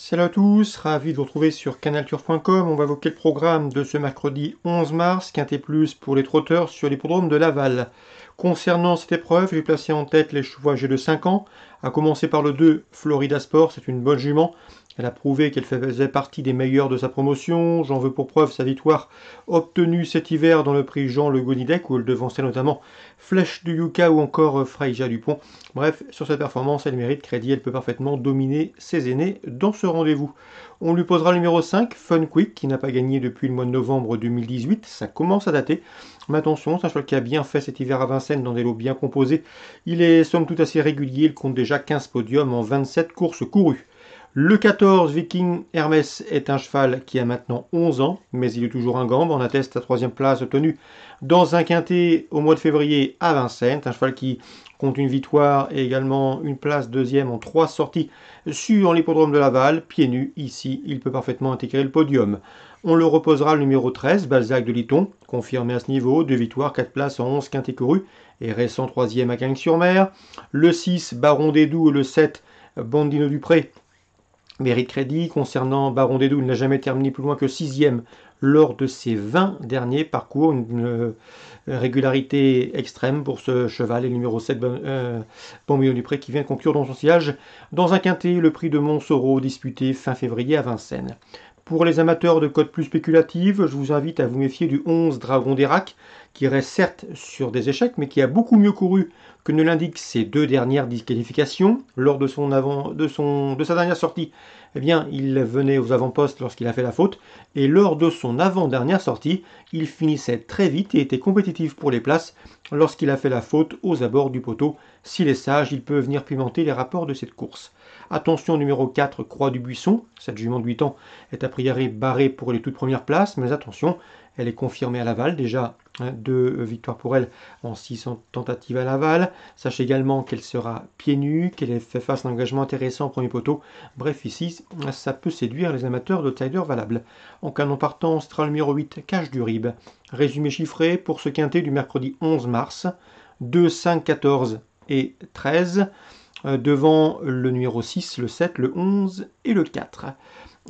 Salut à tous, ravi de vous retrouver sur canalture.com. On va évoquer le programme de ce mercredi 11 mars, Quintet Plus pour les trotteurs sur l'hippodrome de Laval. Concernant cette épreuve, j'ai placé en tête les chevaux âgés de 5 ans, à commencer par le 2 Florida Sport, c'est une bonne jument, elle a prouvé qu'elle faisait partie des meilleurs de sa promotion. J'en veux pour preuve sa victoire obtenue cet hiver dans le prix Jean Le Gonidec, où elle devançait notamment Flèche du Yuka ou encore Freyja Dupont. Bref, sur sa performance, elle mérite crédit. Elle peut parfaitement dominer ses aînés dans ce rendez-vous. On lui posera le numéro 5, Fun Quick, qui n'a pas gagné depuis le mois de novembre 2018. Ça commence à dater. Mais attention, c'est un qui a bien fait cet hiver à Vincennes dans des lots bien composés. Il est somme tout assez régulier. Il compte déjà 15 podiums en 27 courses courues. Le 14, Viking Hermès est un cheval qui a maintenant 11 ans, mais il est toujours un gambe. On atteste sa troisième place obtenue dans un quintet au mois de février à Vincennes. Un cheval qui compte une victoire et également une place deuxième en trois sorties sur l'hippodrome de Laval. Pieds nus, ici, il peut parfaitement intégrer le podium. On le reposera le numéro 13, Balzac de Liton, confirmé à ce niveau, deux victoires, quatre places en 11 quintets courus. et récent troisième à Cagnes-sur-Mer. Le 6, Baron des Doux, le 7, Bandino Dupré Mérite crédit concernant Baron Dédou, il n'a jamais terminé plus loin que sixième lors de ses 20 derniers parcours. Une, euh, régularité extrême pour ce cheval et le numéro 7, bon, euh, du Pré qui vient conclure dans son sillage dans un quintet, le prix de Montsoreau disputé fin février à Vincennes. Pour les amateurs de cotes plus spéculatives, je vous invite à vous méfier du 11 Dragon d'érac qui reste certes sur des échecs, mais qui a beaucoup mieux couru que ne l'indiquent ses deux dernières disqualifications. Lors de, son avant, de, son, de sa dernière sortie, eh bien, il venait aux avant-postes lorsqu'il a fait la faute, et lors de son avant-dernière sortie, il finissait très vite et était compétitif pour les places lorsqu'il a fait la faute aux abords du poteau. S'il est sage, il peut venir pimenter les rapports de cette course. Attention numéro 4, Croix du Buisson. Cette jument de 8 ans est a priori barrée pour les toutes premières places, mais attention, elle est confirmée à Laval déjà. Hein, deux euh, victoires pour elle en 600 tentatives à Laval. Sache également qu'elle sera pieds nus, qu'elle fait face à un engagement intéressant au premier poteau. Bref, ici, ça peut séduire les amateurs d'outsiders valables. En canon partant, sera le numéro 8, Cache du Rib. Résumé chiffré pour ce quintet du mercredi 11 mars. 2, 5, 14 et 13 euh, devant le numéro 6, le 7, le 11 et le 4.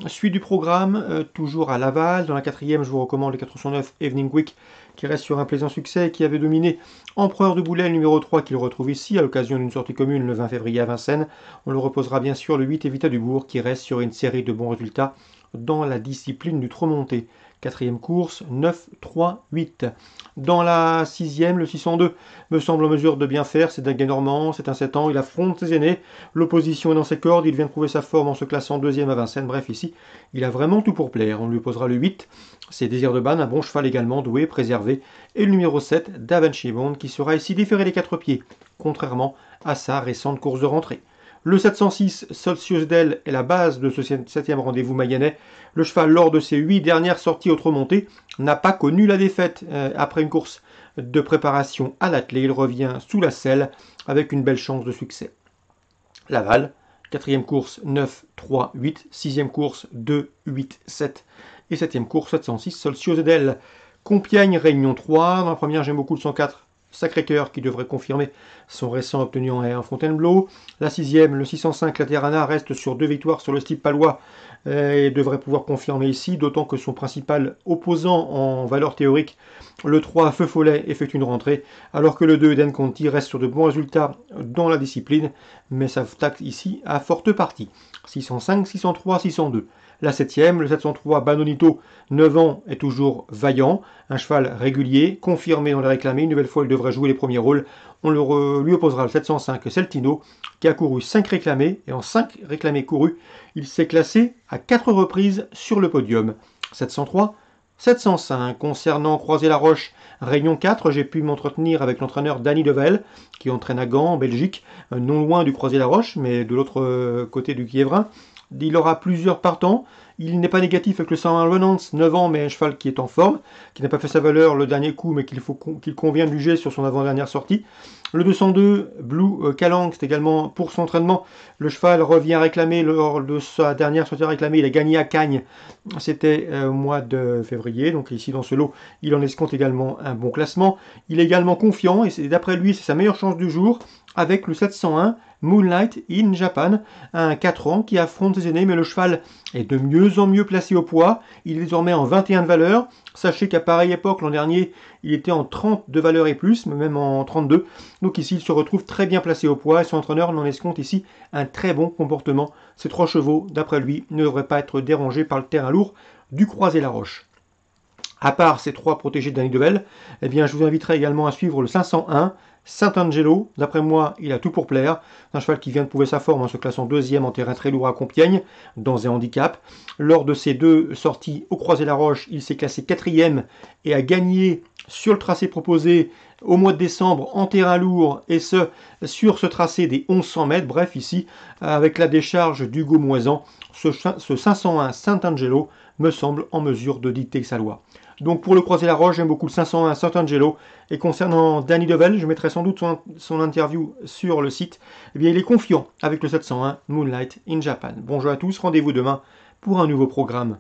Suite du programme, euh, toujours à Laval. Dans la quatrième, je vous recommande le 409 Evening Week, qui reste sur un plaisant succès et qui avait dominé Empereur de Boulet, numéro 3, qu'il retrouve ici à l'occasion d'une sortie commune le 20 février à Vincennes. On le reposera bien sûr le 8 Evita Dubourg, qui reste sur une série de bons résultats dans la discipline du trop monté. Quatrième course, 9, 3, 8. Dans la sixième, le 602 me semble en mesure de bien faire. C'est dingue normand, c'est un 7 ans. Il affronte ses aînés. L'opposition est dans ses cordes. Il vient de trouver sa forme en se classant deuxième à Vincennes. Bref, ici, il a vraiment tout pour plaire. On lui posera le 8. C'est Désir de Banne, un bon cheval également, doué, préservé. Et le numéro 7, Davenchy Bond, qui sera ici différé les quatre pieds, contrairement à sa récente course de rentrée. Le 706 Solcius-Del est la base de ce 7e rendez-vous mayennais. Le cheval, lors de ses 8 dernières sorties autre-montées, n'a pas connu la défaite. Euh, après une course de préparation à l'attelé il revient sous la selle avec une belle chance de succès. Laval, quatrième course 9, 3, 8, sixième course 2, 8, 7 et septième course 706 Solcius-Del. Compiègne, Réunion 3, dans la première j'aime beaucoup le 104 Sacré-Cœur qui devrait confirmer son récent obtenu en Fontainebleau. La sixième, le 605, la reste sur deux victoires sur le style palois euh, et devrait pouvoir confirmer ici, d'autant que son principal opposant en valeur théorique, le 3 Feu Follet, effectue une rentrée, alors que le 2 Eden Conti reste sur de bons résultats dans la discipline, mais sa taxe ici à forte partie. 605, 603, 602. La 7 septième, le 703 Banonito, 9 ans, est toujours vaillant, un cheval régulier, confirmé dans les réclamés. Une nouvelle fois, il devrait jouer les premiers rôles on lui opposera le 705 Celtino, qui a couru 5 réclamés, et en 5 réclamés courus, il s'est classé à 4 reprises sur le podium. 703, 705. Concernant Croisé la Roche, Réunion 4, j'ai pu m'entretenir avec l'entraîneur Danny Devel, qui entraîne à Gand, en Belgique, euh, non loin du Croisé la Roche, mais de l'autre euh, côté du Guévrin il aura plusieurs partants. Il n'est pas négatif avec le 101 Renance, 9 ans, mais un cheval qui est en forme, qui n'a pas fait sa valeur le dernier coup, mais qu'il qu'il convient de juger sur son avant-dernière sortie. Le 202, Blue euh, Calang, c'est également pour son entraînement. Le cheval revient réclamer lors de sa dernière sortie réclamée. Il a gagné à Cagnes, c'était euh, au mois de février. Donc ici, dans ce lot, il en escompte également un bon classement. Il est également confiant et d'après lui, c'est sa meilleure chance du jour avec le 701 Moonlight in Japan, un 4 ans qui affronte ses aînés, mais le cheval est de mieux en mieux placé au poids. Il est désormais en 21 de valeur. Sachez qu'à pareille époque, l'an dernier, il était en 30 de valeur et plus, mais même en 32. Donc ici, il se retrouve très bien placé au poids et son entraîneur n'en escompte ici un très bon comportement. Ces trois chevaux, d'après lui, ne devraient pas être dérangés par le terrain lourd du Croisé-la Roche. À part ces trois protégés de Danny Devel, eh bien, je vous inviterai également à suivre le 501, Saint-Angelo, d'après moi, il a tout pour plaire. Un cheval qui vient de prouver sa forme en se classant deuxième en terrain très lourd à Compiègne, dans un handicap. Lors de ses deux sorties au Croisé-la-Roche, il s'est classé quatrième et a gagné sur le tracé proposé au mois de décembre en terrain lourd et ce sur ce tracé des 1100 mètres. Bref, ici, avec la décharge d'Hugo Moisan, ce 501 Saint-Angelo me semble en mesure de dicter sa loi. Donc pour le croiser la roche, j'aime beaucoup le 501 Sant'Angelo. Et concernant Danny Deven, je mettrai sans doute son, son interview sur le site. Eh bien, il est confiant avec le 701 Moonlight in Japan. Bonjour à tous, rendez-vous demain pour un nouveau programme.